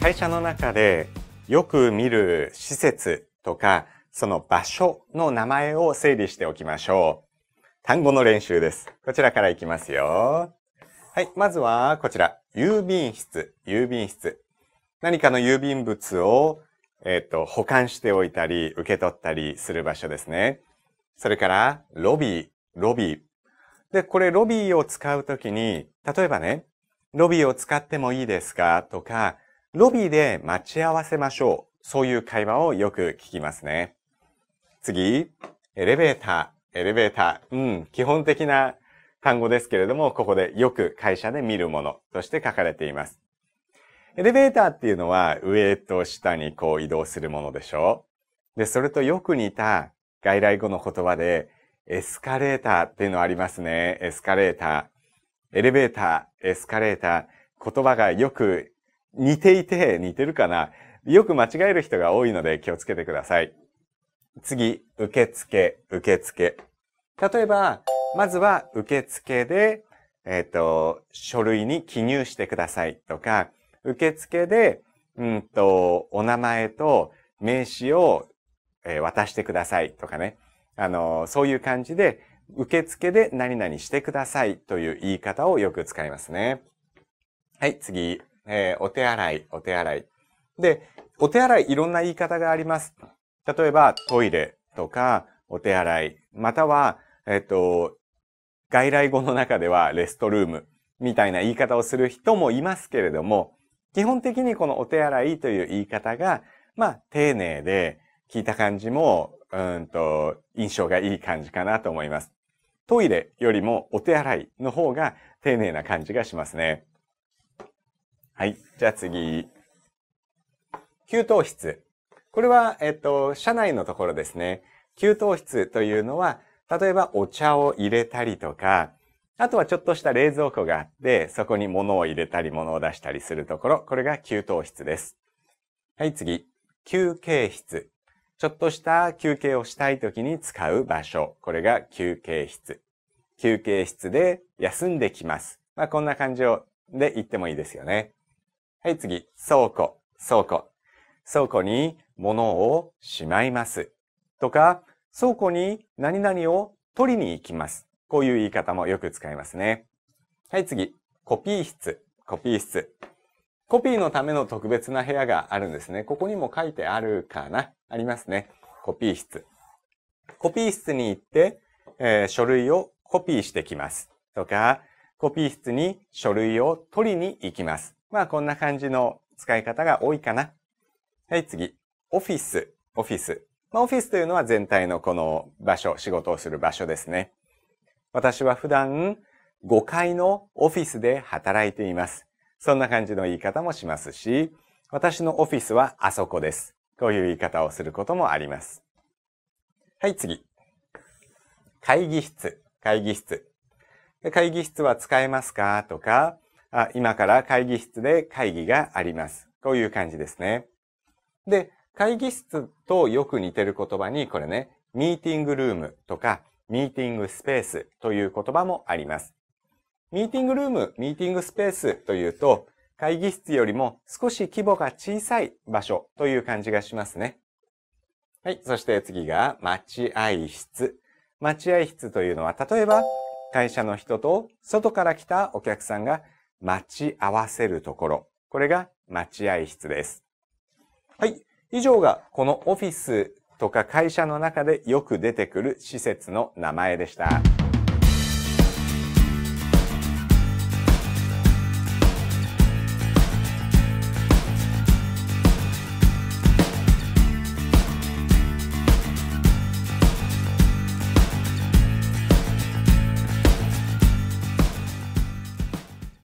会社の中でよく見る施設とか、その場所の名前を整理しておきましょう。単語の練習です。こちらからいきますよ。はい、まずはこちら。郵便室、郵便室。何かの郵便物を、えっ、ー、と、保管しておいたり、受け取ったりする場所ですね。それから、ロビー、ロビー。で、これロビーを使うときに、例えばね、ロビーを使ってもいいですかとか、ロビーで待ち合わせましょう。そういう会話をよく聞きますね。次、エレベーター、エレベーター。うん、基本的な単語ですけれども、ここでよく会社で見るものとして書かれています。エレベーターっていうのは上と下にこう移動するものでしょで、それとよく似た外来語の言葉で、エスカレーターっていうのありますね。エスカレーター。エレベーター、エスカレーター。言葉がよく似ていて、似てるかなよく間違える人が多いので気をつけてください。次、受付、受付。例えば、まずは受付で、えっ、ー、と、書類に記入してくださいとか、受付で、うんと、お名前と名刺を、え渡してくださいとかね。あの、そういう感じで、受付で何々してくださいという言い方をよく使いますね。はい、次、えー、お手洗い、お手洗い。で、お手洗いいろんな言い方があります。例えば、トイレとか、お手洗い、または、えっ、ー、と、外来語の中ではレストルームみたいな言い方をする人もいますけれども、基本的にこのお手洗いという言い方が、まあ、丁寧で、聞いた感じも、うんと、印象がいい感じかなと思います。トイレよりもお手洗いの方が丁寧な感じがしますね。はい。じゃあ次。給湯室。これは、えっと、社内のところですね。給湯室というのは、例えばお茶を入れたりとか、あとはちょっとした冷蔵庫があって、そこに物を入れたり物を出したりするところ、これが給湯室です。はい、次。休憩室。ちょっとした休憩をしたい時に使う場所。これが休憩室。休憩室で休んできます。まあ、こんな感じをで言ってもいいですよね。はい、次。倉庫、倉庫。倉庫に物をしまいます。とか、倉庫に何々を取りに行きます。こういう言い方もよく使いますね。はい、次。コピー室、コピー室。コピーのための特別な部屋があるんですね。ここにも書いてあるかなありますね。コピー室。コピー室に行って、えー、書類をコピーしてきます。とか、コピー室に書類を取りに行きます。まあこんな感じの使い方が多いかな。はい、次。オフィス、オフィス。まあオフィスというのは全体のこの場所、仕事をする場所ですね。私は普段5階のオフィスで働いています。そんな感じの言い方もしますし、私のオフィスはあそこです。こういう言い方をすることもあります。はい、次。会議室、会議室。会議室は使えますかとか、あ今から会議室で会議があります。こういう感じですね。で、会議室とよく似てる言葉に、これね、ミーティングルームとか、ミーティングスペースという言葉もあります。ミーティングルーム、ミーティングスペースというと、会議室よりも少し規模が小さい場所という感じがしますね。はい。そして次が待合室。待合室というのは、例えば、会社の人と外から来たお客さんが待ち合わせるところ。これが待合室です。はい。以上がこのオフィスとか会社の中でよく出てくる施設の名前でした。